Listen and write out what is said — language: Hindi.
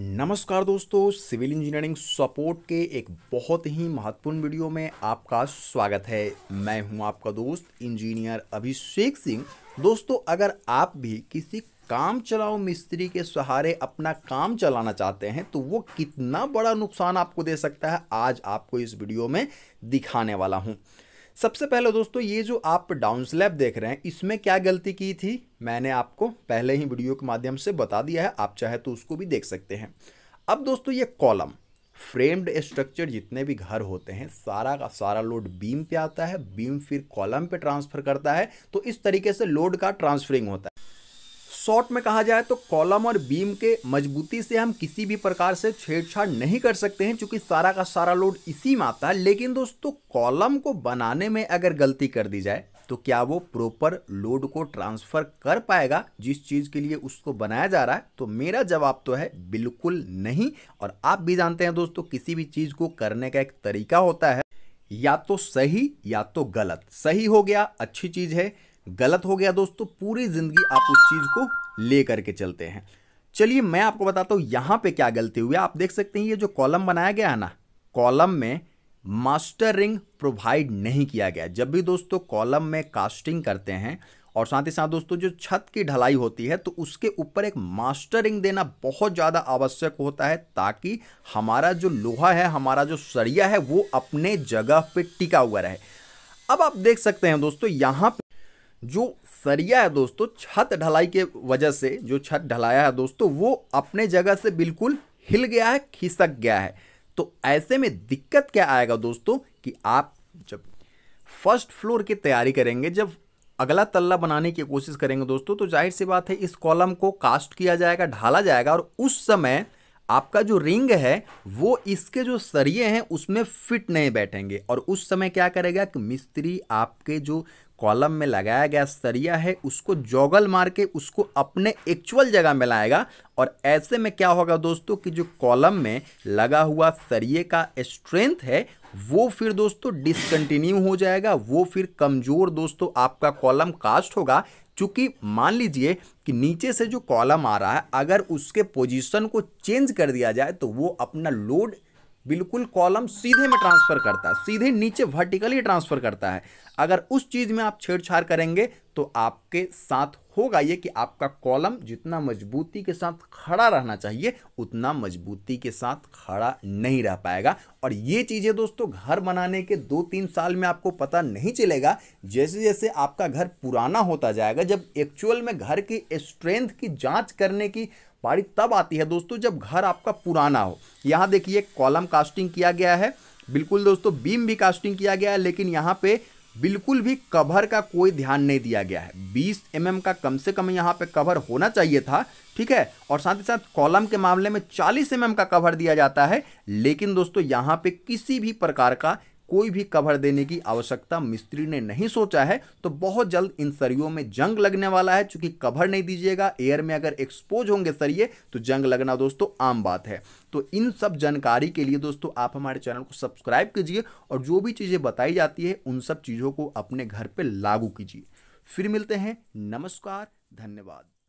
नमस्कार दोस्तों सिविल इंजीनियरिंग सपोर्ट के एक बहुत ही महत्वपूर्ण वीडियो में आपका स्वागत है मैं हूं आपका दोस्त इंजीनियर अभिषेक सिंह दोस्तों अगर आप भी किसी काम चलाओ मिस्त्री के सहारे अपना काम चलाना चाहते हैं तो वो कितना बड़ा नुकसान आपको दे सकता है आज आपको इस वीडियो में दिखाने वाला हूँ सबसे पहले दोस्तों ये जो आप डाउन स्लैब देख रहे हैं इसमें क्या गलती की थी मैंने आपको पहले ही वीडियो के माध्यम से बता दिया है आप चाहे तो उसको भी देख सकते हैं अब दोस्तों ये कॉलम फ्रेम्ड स्ट्रक्चर जितने भी घर होते हैं सारा का सारा लोड बीम पे आता है बीम फिर कॉलम पे ट्रांसफर करता है तो इस तरीके से लोड का ट्रांसफरिंग होता है शॉर्ट में कहा जाए तो कॉलम और बीम के मजबूती से हम किसी भी प्रकार से छेड़छाड़ नहीं कर सकते हैं क्योंकि सारा का सारा लोड इसी में आता है लेकिन दोस्तों कॉलम को बनाने में अगर गलती कर दी जाए तो क्या वो प्रॉपर लोड को ट्रांसफर कर पाएगा जिस चीज के लिए उसको बनाया जा रहा है तो मेरा जवाब तो है बिल्कुल नहीं और आप भी जानते हैं दोस्तों किसी भी चीज को करने का एक तरीका होता है या तो सही या तो गलत सही हो गया अच्छी चीज है गलत हो गया दोस्तों तो पूरी ज़िंदगी आप उस चीज़ को ले करके चलते हैं चलिए मैं आपको बताता हूँ यहाँ पे क्या गलती हुई है आप देख सकते हैं ये जो कॉलम बनाया गया है ना कॉलम में मास्टर रिंग प्रोवाइड नहीं किया गया जब भी दोस्तों कॉलम में कास्टिंग करते हैं और साथ ही साथ दोस्तों जो छत की ढलाई होती है तो उसके ऊपर एक मास्टर रिंग देना बहुत ज़्यादा आवश्यक होता है ताकि हमारा जो लोहा है हमारा जो सरिया है वो अपने जगह पे टिका हुआ रहे अब आप देख सकते हैं दोस्तों यहाँ जो सरिया है दोस्तों छत ढलाई के वजह से जो छत ढलाया है दोस्तों वो अपने जगह से बिल्कुल हिल गया है खिसक गया है तो ऐसे में दिक्कत क्या आएगा दोस्तों कि आप जब फर्स्ट फ्लोर की तैयारी करेंगे जब अगला तल्ला बनाने की कोशिश करेंगे दोस्तों तो जाहिर सी बात है इस कॉलम को कास्ट किया जाएगा ढाला जाएगा और उस समय आपका जो रिंग है वो इसके जो सरिये हैं उसमें फिट नहीं बैठेंगे और उस समय क्या करेगा कि मिस्त्री आपके जो कॉलम में लगाया गया सरिया है उसको जोगल मार के उसको अपने एक्चुअल जगह में लाएगा और ऐसे में क्या होगा दोस्तों कि जो कॉलम में लगा हुआ सरिये का स्ट्रेंथ है वो फिर दोस्तों डिसकंटिन्यू हो जाएगा वो फिर कमज़ोर दोस्तों आपका कॉलम कास्ट होगा चूँकि मान लीजिए कि नीचे से जो कॉलम आ रहा है अगर उसके पोजीशन को चेंज कर दिया जाए तो वो अपना लोड बिल्कुल कॉलम सीधे में ट्रांसफ़र करता है सीधे नीचे वर्टिकली ट्रांसफ़र करता है अगर उस चीज़ में आप छेड़छाड़ करेंगे तो आपके साथ होगा ये कि आपका कॉलम जितना मजबूती के साथ खड़ा रहना चाहिए उतना मजबूती के साथ खड़ा नहीं रह पाएगा और ये चीज़ें दोस्तों घर बनाने के दो तीन साल में आपको पता नहीं चलेगा जैसे जैसे आपका घर पुराना होता जाएगा जब एक्चुअल में घर की स्ट्रेंथ की जांच करने की बारी तब आती है दोस्तों जब घर आपका पुराना हो यहाँ देखिए कॉलम कास्टिंग किया गया है बिल्कुल दोस्तों बीम भी कास्टिंग किया गया है लेकिन यहाँ पे बिल्कुल भी कवर का कोई ध्यान नहीं दिया गया है 20 एम mm का कम से कम यहाँ पे कवर होना चाहिए था ठीक है और साथ ही साथ कॉलम के मामले में 40 एम mm का कवर दिया जाता है लेकिन दोस्तों यहाँ पे किसी भी प्रकार का कोई भी कवर देने की आवश्यकता मिस्त्री ने नहीं सोचा है तो बहुत जल्द इन सरियों में जंग लगने वाला है चूंकि कवर नहीं दीजिएगा एयर में अगर एक्सपोज होंगे सरिये तो जंग लगना दोस्तों आम बात है तो इन सब जानकारी के लिए दोस्तों आप हमारे चैनल को सब्सक्राइब कीजिए और जो भी चीज़ें बताई जाती है उन सब चीज़ों को अपने घर पर लागू कीजिए फिर मिलते हैं नमस्कार धन्यवाद